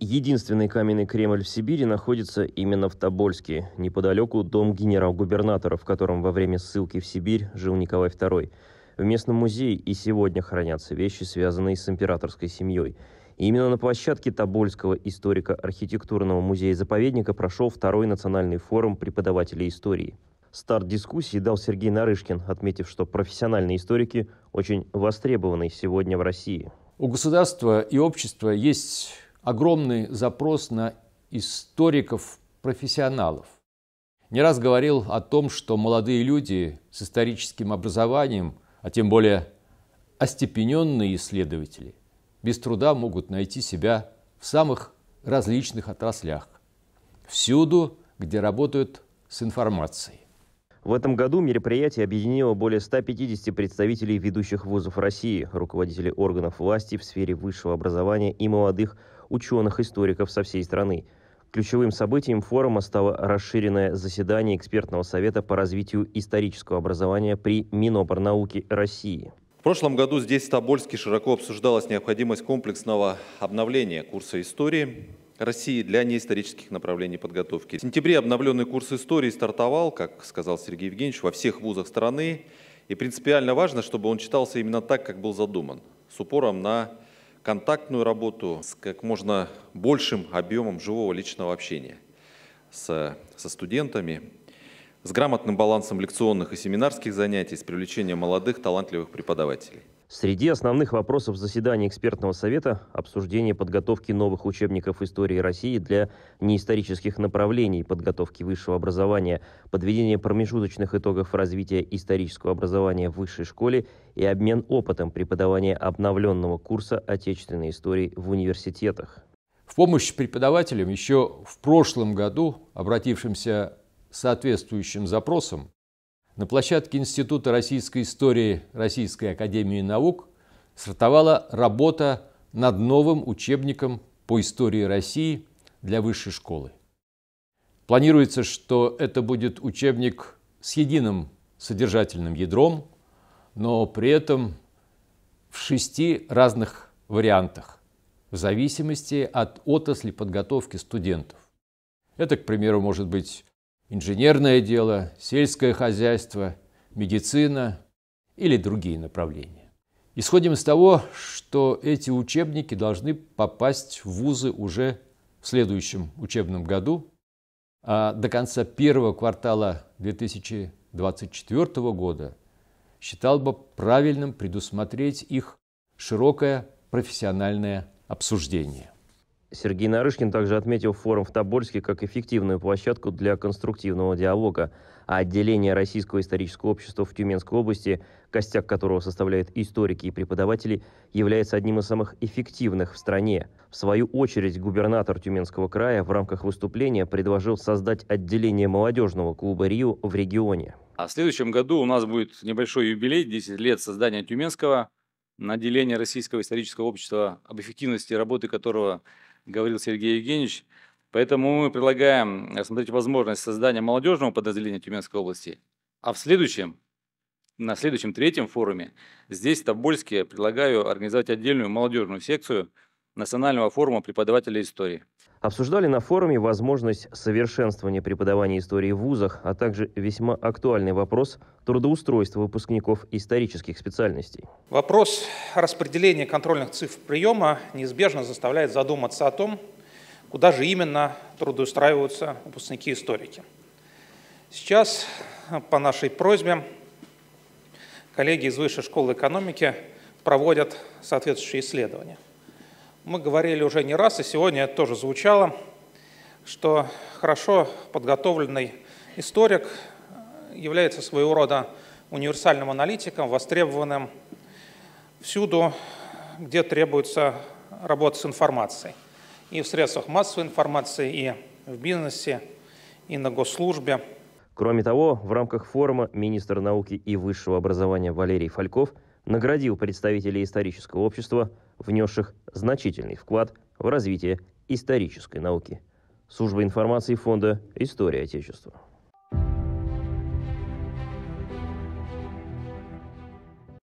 Единственный каменный Кремль в Сибири находится именно в Тобольске, неподалеку дом генерал-губернатора, в котором во время ссылки в Сибирь жил Николай II. В местном музее и сегодня хранятся вещи, связанные с императорской семьей. И именно на площадке Тобольского историко-архитектурного музея-заповедника прошел второй национальный форум преподавателей истории. Старт дискуссии дал Сергей Нарышкин, отметив, что профессиональные историки очень востребованы сегодня в России. У государства и общества есть огромный запрос на историков-профессионалов. Не раз говорил о том, что молодые люди с историческим образованием, а тем более остепененные исследователи, без труда могут найти себя в самых различных отраслях. Всюду, где работают с информацией. В этом году мероприятие объединило более 150 представителей ведущих вузов России, руководителей органов власти в сфере высшего образования и молодых ученых-историков со всей страны. Ключевым событием форума стало расширенное заседание экспертного совета по развитию исторического образования при Миноборнауке России. В прошлом году здесь, в Тобольске, широко обсуждалась необходимость комплексного обновления курса истории России для неисторических направлений подготовки. В сентябре обновленный курс истории стартовал, как сказал Сергей Евгеньевич, во всех вузах страны. И принципиально важно, чтобы он читался именно так, как был задуман, с упором на контактную работу с как можно большим объемом живого личного общения с, со студентами, с грамотным балансом лекционных и семинарских занятий, с привлечением молодых талантливых преподавателей. Среди основных вопросов заседания экспертного совета – обсуждение подготовки новых учебников истории России для неисторических направлений подготовки высшего образования, подведение промежуточных итогов развития исторического образования в высшей школе и обмен опытом преподавания обновленного курса отечественной истории в университетах. В помощь преподавателям еще в прошлом году, обратившимся соответствующим запросом, на площадке Института российской истории Российской академии наук стартовала работа над новым учебником по истории России для высшей школы. Планируется, что это будет учебник с единым содержательным ядром, но при этом в шести разных вариантах, в зависимости от отрасли подготовки студентов. Это, к примеру, может быть инженерное дело, сельское хозяйство, медицина или другие направления. Исходим из того, что эти учебники должны попасть в вузы уже в следующем учебном году, а до конца первого квартала 2024 года считал бы правильным предусмотреть их широкое профессиональное обсуждение. Сергей Нарышкин также отметил форум в Тобольске как эффективную площадку для конструктивного диалога, а отделение Российского исторического общества в Тюменской области, костяк которого составляют историки и преподаватели, является одним из самых эффективных в стране. В свою очередь губернатор Тюменского края в рамках выступления предложил создать отделение молодежного клуба «Рио» в регионе. А в следующем году у нас будет небольшой юбилей, 10 лет создания Тюменского, на отделение Российского исторического общества, об эффективности работы которого – говорил Сергей Евгеньевич. Поэтому мы предлагаем рассмотреть э, возможность создания молодежного подразделения Тюменской области. А в следующем, на следующем третьем форуме, здесь в Тобольске предлагаю организовать отдельную молодежную секцию – Национального форума преподавателей истории. Обсуждали на форуме возможность совершенствования преподавания истории в вузах, а также весьма актуальный вопрос трудоустройства выпускников исторических специальностей. Вопрос распределения контрольных цифр приема неизбежно заставляет задуматься о том, куда же именно трудоустраиваются выпускники-историки. Сейчас по нашей просьбе коллеги из Высшей школы экономики проводят соответствующие исследования – мы говорили уже не раз, и сегодня это тоже звучало, что хорошо подготовленный историк является своего рода универсальным аналитиком, востребованным всюду, где требуется работа с информацией. И в средствах массовой информации, и в бизнесе, и на госслужбе. Кроме того, в рамках форума министр науки и высшего образования Валерий Фальков наградил представителей исторического общества – внесших значительный вклад в развитие исторической науки. Служба информации фонда «История Отечества».